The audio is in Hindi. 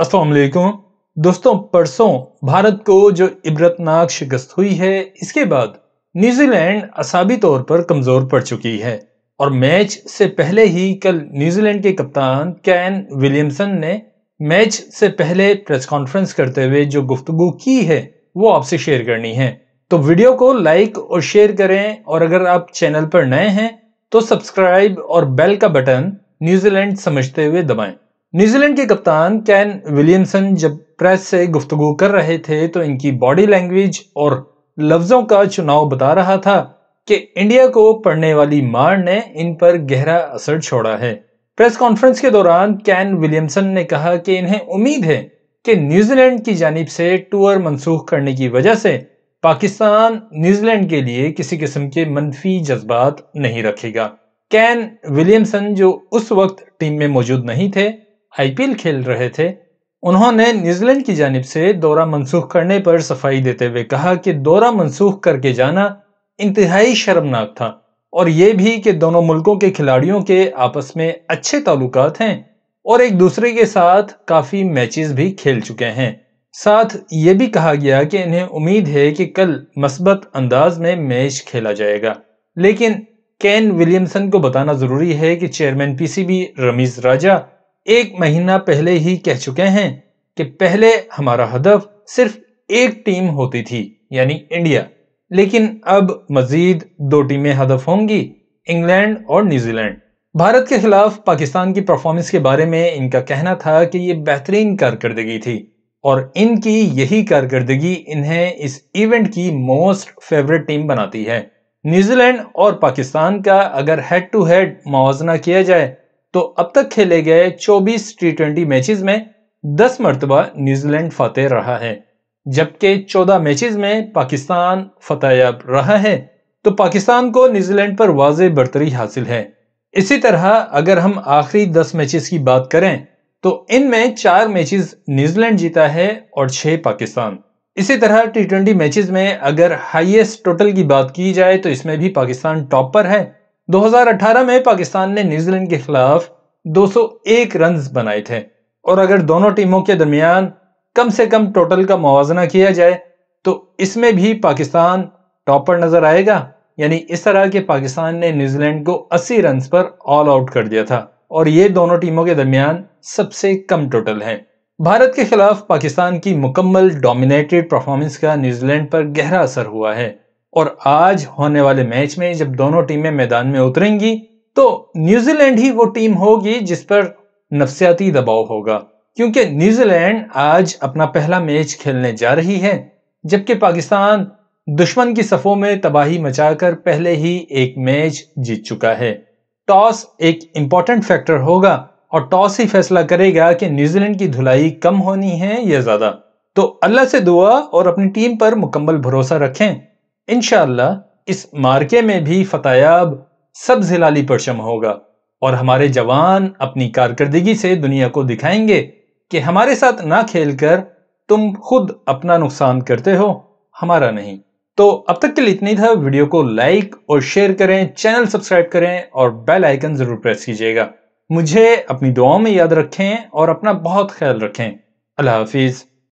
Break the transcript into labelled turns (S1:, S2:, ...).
S1: असलकुम दोस्तों परसों भारत को जो इबरतनाक शिकस्त हुई है इसके बाद न्यूजीलैंड असाबी तौर पर कमज़ोर पड़ चुकी है और मैच से पहले ही कल न्यूजीलैंड के कप्तान कैन विलियमसन ने मैच से पहले प्रेस कॉन्फ्रेंस करते हुए जो गुफ्तगु की है वो आपसे शेयर करनी है तो वीडियो को लाइक और शेयर करें और अगर आप चैनल पर नए हैं तो सब्सक्राइब और बेल का बटन न्यूजीलैंड समझते हुए दबाएं न्यूजीलैंड के कप्तान कैन विलियमसन जब प्रेस से गुफ्तगु कर रहे थे तो इनकी बॉडी लैंग्वेज और लफ्जों का चुनाव बता रहा था कि इंडिया को पढ़ने वाली मार ने इन पर गहरा असर छोड़ा है प्रेस कॉन्फ्रेंस के दौरान कैन विलियमसन ने कहा कि इन्हें उम्मीद है कि न्यूजीलैंड की जानब से टूर मनसूख करने की वजह से पाकिस्तान न्यूजीलैंड के लिए किसी किस्म के मनफी जज्बात नहीं रखेगा कैन विलियमसन जो उस वक्त टीम में मौजूद नहीं थे आईपीएल खेल रहे थे उन्होंने न्यूजीलैंड की जानब से दौरा मनसूख करने पर सफाई देते हुए कहा कि दौरा मनसूख करके जाना इंतहाई शर्मनाक था और ये भी कि दोनों मुल्कों के खिलाड़ियों के आपस में अच्छे ताल्लुक हैं और एक दूसरे के साथ काफ़ी मैचेस भी खेल चुके हैं साथ ये भी कहा गया कि इन्हें उम्मीद है कि कल मस्बत अंदाज में मैच खेला जाएगा लेकिन केन विलियमसन को बताना ज़रूरी है कि चेयरमैन पीसीबी रमीज़ राजा एक महीना पहले ही कह चुके हैं कि पहले हमारा हदफ सिर्फ एक टीम होती थी यानी इंडिया लेकिन अब मजीद दो टीमें हदफ होंगी इंग्लैंड और न्यूजीलैंड भारत के खिलाफ पाकिस्तान की परफॉर्मेंस के बारे में इनका कहना था कि ये बेहतरीन कारकर्दगी थी और इनकी यही कारकर्दगी इन्हें इस इवेंट की मोस्ट फेवरेट टीम बनाती है न्यूजीलैंड और पाकिस्तान का अगर हेड टू हेड मुजना किया जाए तो अब तक खेले गए 24 टी ट्वेंटी मैचेज में 10 मरतबा न्यूजीलैंड फतेह रहा है जबकि 14 मैचेज में पाकिस्तान फतेहयाब रहा है तो पाकिस्तान को न्यूजीलैंड पर वाज बरतरी हासिल है इसी तरह अगर हम आखिरी 10 मैचेस की बात करें तो इनमें चार मैचेस न्यूजीलैंड जीता है और छह पाकिस्तान इसी तरह टी ट्वेंटी में अगर हाईएस्ट टोटल की बात की जाए तो इसमें भी पाकिस्तान टॉप पर है 2018 में पाकिस्तान ने न्यूजीलैंड के खिलाफ 201 रन बनाए थे और अगर दोनों टीमों के दरमियान कम से कम टोटल का मुवजना किया जाए तो इसमें भी पाकिस्तान टॉपर नजर आएगा यानी इस तरह के पाकिस्तान ने न्यूजीलैंड को 80 रन पर ऑल आउट कर दिया था और ये दोनों टीमों के दरमियान सबसे कम टोटल है भारत के खिलाफ पाकिस्तान की मुकम्मल डोमिनेटेड परफॉर्मेंस का न्यूजीलैंड पर गहरा असर हुआ है और आज होने वाले मैच में जब दोनों टीमें मैदान में उतरेंगी तो न्यूजीलैंड ही वो टीम होगी जिस पर नफसियाती दबाव होगा क्योंकि न्यूजीलैंड आज अपना पहला मैच खेलने जा रही है जबकि पाकिस्तान दुश्मन की सफों में तबाही मचाकर पहले ही एक मैच जीत चुका है टॉस एक इंपॉर्टेंट फैक्टर होगा और टॉस ही फैसला करेगा कि न्यूजीलैंड की धुलाई कम होनी है या ज्यादा तो अल्लाह से दुआ और अपनी टीम पर मुकम्मल भरोसा रखें इन इस मार्के में भी फतायाब सब जिलाली परचम होगा और हमारे जवान अपनी कारकर्दगी से दुनिया को दिखाएंगे कि हमारे साथ ना खेलकर तुम खुद अपना नुकसान करते हो हमारा नहीं तो अब तक के लिए इतनी था वीडियो को लाइक और शेयर करें चैनल सब्सक्राइब करें और बेल आइकन जरूर प्रेस कीजिएगा मुझे अपनी दुआओं में याद रखें और अपना बहुत ख्याल रखें अल्लाह हाफिज़